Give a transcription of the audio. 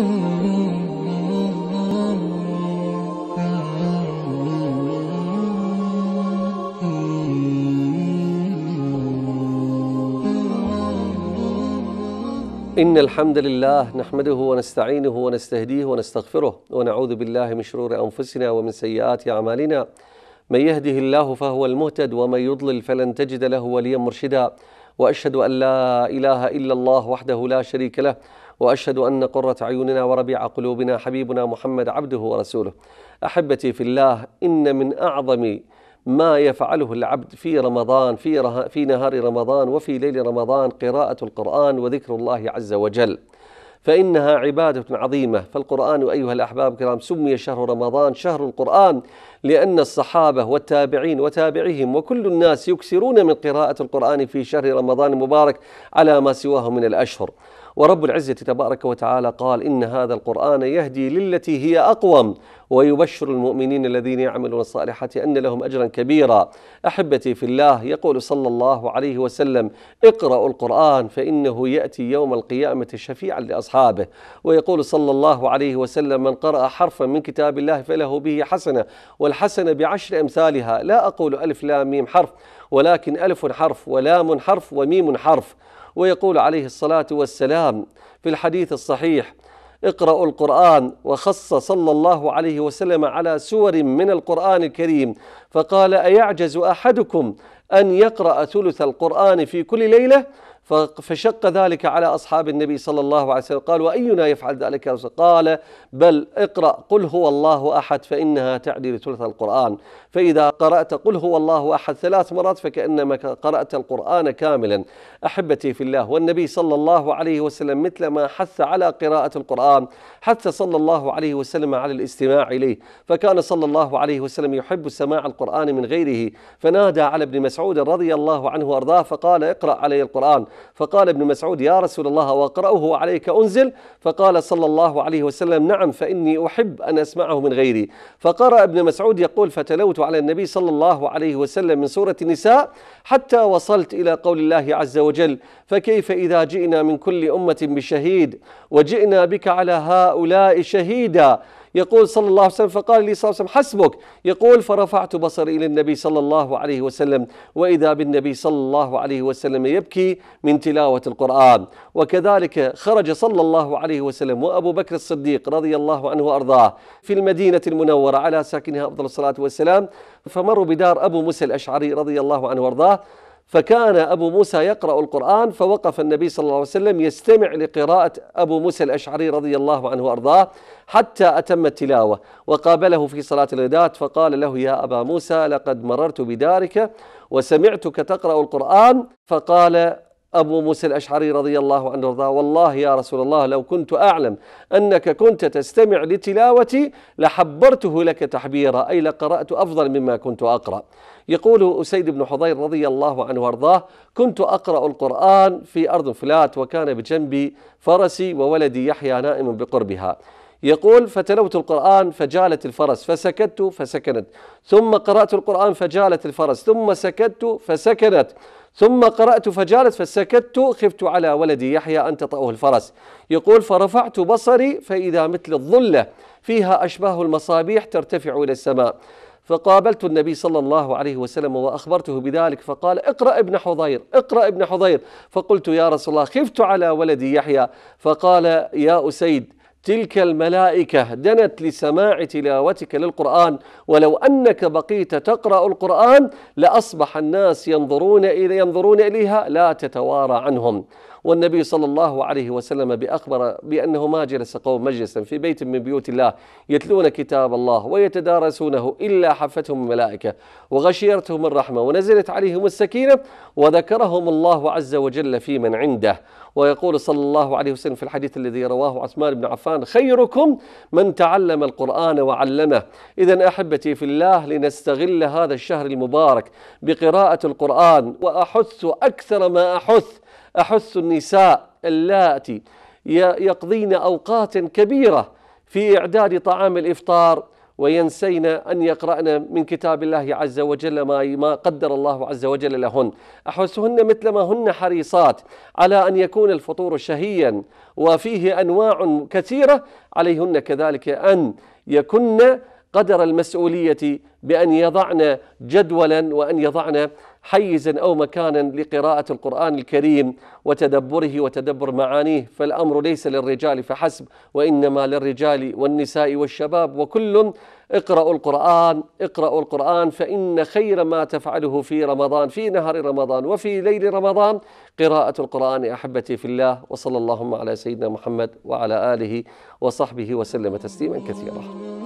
إن الحمد لله نحمده ونستعينه ونستهديه ونستغفره ونعوذ بالله من شرور أنفسنا ومن سيئات أعمالنا من يهده الله فهو المهتد ومن يضلل فلن تجد له وليا مرشدا وأشهد أن لا إله إلا الله وحده لا شريك له وأشهد أن قرة عيوننا وربيع قلوبنا حبيبنا محمد عبده ورسوله أحبتي في الله إن من أعظم ما يفعله العبد في رمضان في, ره في نهار رمضان وفي ليل رمضان قراءة القرآن وذكر الله عز وجل فإنها عبادة عظيمة فالقرآن أيها الأحباب الكرام سمي شهر رمضان شهر القرآن لأن الصحابة والتابعين وتابعهم وكل الناس يكثرون من قراءة القرآن في شهر رمضان المبارك على ما سواه من الأشهر ورب العزة تبارك وتعالى قال إن هذا القرآن يهدي للتي هي أقوم ويبشر المؤمنين الذين يعملون الصالحات أن لهم أجرا كبيرا أحبتي في الله يقول صلى الله عليه وسلم اقرأوا القرآن فإنه يأتي يوم القيامة شفيعا لأصحابه ويقول صلى الله عليه وسلم من قرأ حرفا من كتاب الله فله به حسنة والحسنة بعشر أمثالها لا أقول ألف لام ميم حرف ولكن ألف حرف ولام حرف وميم حرف ويقول عليه الصلاة والسلام في الحديث الصحيح اقرأوا القرآن وخص صلى الله عليه وسلم على سور من القرآن الكريم فقال أيعجز أحدكم أن يقرأ ثلث القرآن في كل ليلة؟ فشق ذلك على أصحاب النبي صلى الله عليه وسلم قال وأينا يفعل ذلك يا رسول قال بل اقرأ قل هو الله أحد فإنها تعدي ثلث القرآن فإذا قرأت قل هو الله أحد ثلاث مرات فكأنما قرأت القرآن كاملا أحبتي في الله والنبي صلى الله عليه وسلم مثل ما حث على قراءة القرآن حث صلى الله عليه وسلم على الاستماع إليه فكان صلى الله عليه وسلم يحب سماع القرآن من غيره فنادى على ابن مسعود رضي الله عنه وأرضاه فقال اقرأ علي القرآن فقال ابن مسعود يا رسول الله واقرأه عليك أنزل فقال صلى الله عليه وسلم نعم فإني أحب أن أسمعه من غيري فقرأ ابن مسعود يقول فتلوت على النبي صلى الله عليه وسلم من سورة النساء حتى وصلت إلى قول الله عز وجل فكيف إذا جئنا من كل أمة بشهيد وجئنا بك على هؤلاء شهيدا يقول صلى الله عليه وسلم فقال لي صلى الله عليه وسلم حسبك يقول فرفعت بصري إلى النبي صلى الله عليه وسلم وإذا بالنبي صلى الله عليه وسلم يبكي من تلاوة القرآن وكذلك خرج صلى الله عليه وسلم وأبو بكر الصديق رضي الله عنه وأرضاه في المدينة المنورة على ساكنها أفضل الصلاة والسلام فمروا بدار أبو موسى الأشعري رضي الله عنه وأرضاه فكان أبو موسى يقرأ القرآن فوقف النبي صلى الله عليه وسلم يستمع لقراءة أبو موسى الأشعري رضي الله عنه وأرضاه حتى أتم التلاوة وقابله في صلاة الغداة فقال له يا أبا موسى لقد مررت بدارك وسمعتك تقرأ القرآن فقال أبو موسى الأشعري رضي الله عنه وارضاه والله يا رسول الله لو كنت أعلم أنك كنت تستمع لتلاوتي لحبرته لك تحبيرا أي لقرأت أفضل مما كنت أقرأ يقول أسيد بن حضير رضي الله عنه وارضاه كنت أقرأ القرآن في أرض فلات وكان بجنبي فرسي وولدي يحيى نائم بقربها يقول فتلوت القرآن فجالت الفرس فسكت فسكنت ثم قرأت القرآن فجالت الفرس ثم سكت فسكنت ثم قرأت فجالت فسكت خفت على ولدي يحيى أن تطأه الفرس يقول فرفعت بصري فإذا مثل الظلة فيها أشباه المصابيح ترتفع إلى السماء فقابلت النبي صلى الله عليه وسلم واخبرته بذلك فقال اقرا ابن حضير اقرا ابن حضير فقلت يا رسول الله خفت على ولدي يحيى فقال يا اسيد تلك الملائكة دنت لسماع تلاوتك للقرآن ولو أنك بقيت تقرأ القرآن لأصبح الناس ينظرون إلى ينظرون إليها لا تتوارى عنهم والنبي صلى الله عليه وسلم بأخبر بأنه ما جلس قوم مجلسا في بيت من بيوت الله يتلون كتاب الله ويتدارسونه إلا حفتهم الملائكة وغشيرتهم الرحمة ونزلت عليهم السكينة وذكرهم الله عز وجل في من عنده ويقول صلى الله عليه وسلم في الحديث الذي رواه عثمان بن عفان خيركم من تعلم القرآن وعلمه إذا أحبتي في الله لنستغل هذا الشهر المبارك بقراءة القرآن وأحث أكثر ما أحث احث النساء اللاتي يقضين اوقات كبيره في اعداد طعام الافطار وينسين ان يقرأن من كتاب الله عز وجل ما ما قدر الله عز وجل لهن، احسهن مثل ما هن حريصات على ان يكون الفطور شهيا وفيه انواع كثيره عليهن كذلك ان يكن قدر المسؤولية بأن يضعن جدولا وأن يضعن حيزا أو مكانا لقراءة القرآن الكريم وتدبره وتدبر معانيه فالأمر ليس للرجال فحسب وإنما للرجال والنساء والشباب وكل اقرأوا القرآن اقرأوا القرآن فإن خير ما تفعله في رمضان في نهار رمضان وفي ليل رمضان قراءة القرآن أحبتي في الله وصلى اللهم على سيدنا محمد وعلى آله وصحبه وسلم تسليما كثيرا